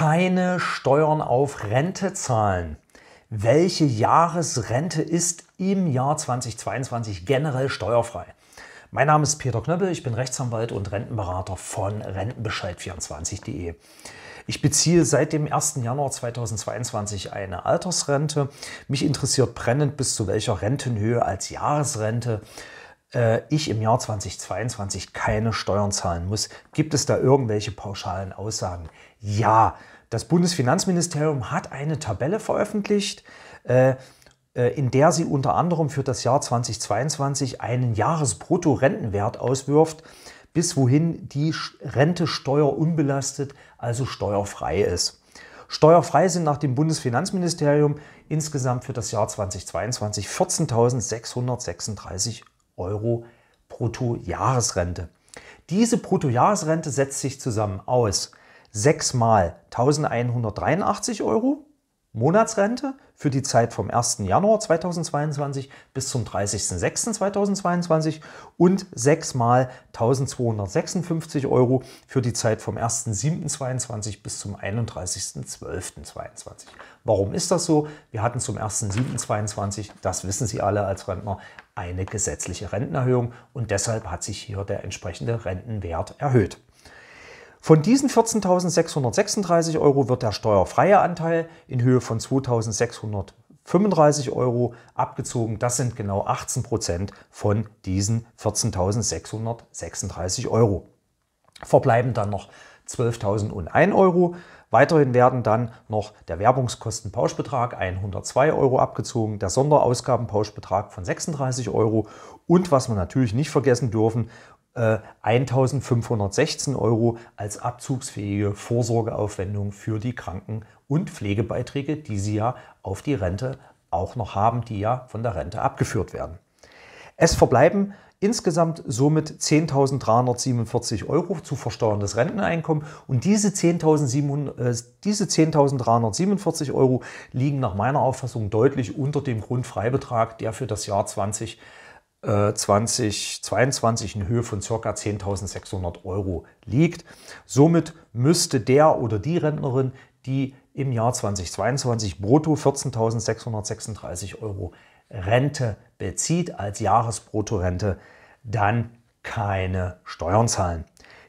keine Steuern auf Rente zahlen. Welche Jahresrente ist im Jahr 2022 generell steuerfrei? Mein Name ist Peter Knöppel, ich bin Rechtsanwalt und Rentenberater von Rentenbescheid24.de. Ich beziehe seit dem 1. Januar 2022 eine Altersrente. Mich interessiert brennend, bis zu welcher Rentenhöhe als Jahresrente äh, ich im Jahr 2022 keine Steuern zahlen muss. Gibt es da irgendwelche pauschalen Aussagen? Ja, das Bundesfinanzministerium hat eine Tabelle veröffentlicht, äh, äh in der sie unter anderem für das Jahr 2022 einen Jahresbruttorentenwert auswirft, bis wohin die Rente steuerunbelastet, also steuerfrei ist. Steuerfrei sind nach dem Bundesfinanzministerium insgesamt für das Jahr 2022 14.636 Euro Bruttojahresrente. Diese Bruttojahresrente setzt sich zusammen aus 6 mal 1183 Euro Monatsrente für die Zeit vom 1. Januar 2022 bis zum 30.06.2022 und 6 mal 1256 Euro für die Zeit vom 1.07.2022 bis zum 31.12.2022. Warum ist das so? Wir hatten zum 1.07.2022, das wissen Sie alle als Rentner, eine gesetzliche Rentenerhöhung und deshalb hat sich hier der entsprechende Rentenwert erhöht. Von diesen 14.636 Euro wird der steuerfreie Anteil in Höhe von 2.635 Euro abgezogen. Das sind genau 18 Prozent von diesen 14.636 Euro. Verbleiben dann noch 12.001 Euro. Weiterhin werden dann noch der Werbungskostenpauschbetrag 102 Euro abgezogen, der Sonderausgabenpauschbetrag von 36 Euro und was wir natürlich nicht vergessen dürfen, 1516 äh, Euro als abzugsfähige Vorsorgeaufwendung für die Kranken- und Pflegebeiträge, die Sie ja auf die Rente auch noch haben, die ja von der Rente abgeführt werden. Es verbleiben insgesamt somit 10.347 Euro zu versteuerndes Renteneinkommen und diese 10.347 10 äh, Euro liegen nach meiner Auffassung deutlich unter dem Grundfreibetrag, der für das Jahr 20, äh, 2022 in Höhe von ca. 10.600 Euro liegt. Somit müsste der oder die Rentnerin, die im Jahr 2022 brutto 14.636 Euro Rente bezieht, als Jahresbruttorente, dann keine Steuern zahlen.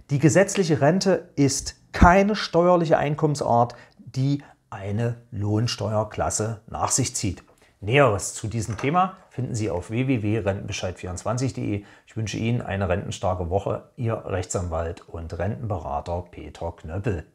Die gesetzliche Rente ist keine steuerliche Einkommensart, die eine Lohnsteuerklasse nach sich zieht. Näheres zu diesem Thema finden Sie auf www.rentenbescheid24.de. Ich wünsche Ihnen eine rentenstarke Woche. Ihr Rechtsanwalt und Rentenberater Peter Knöppel.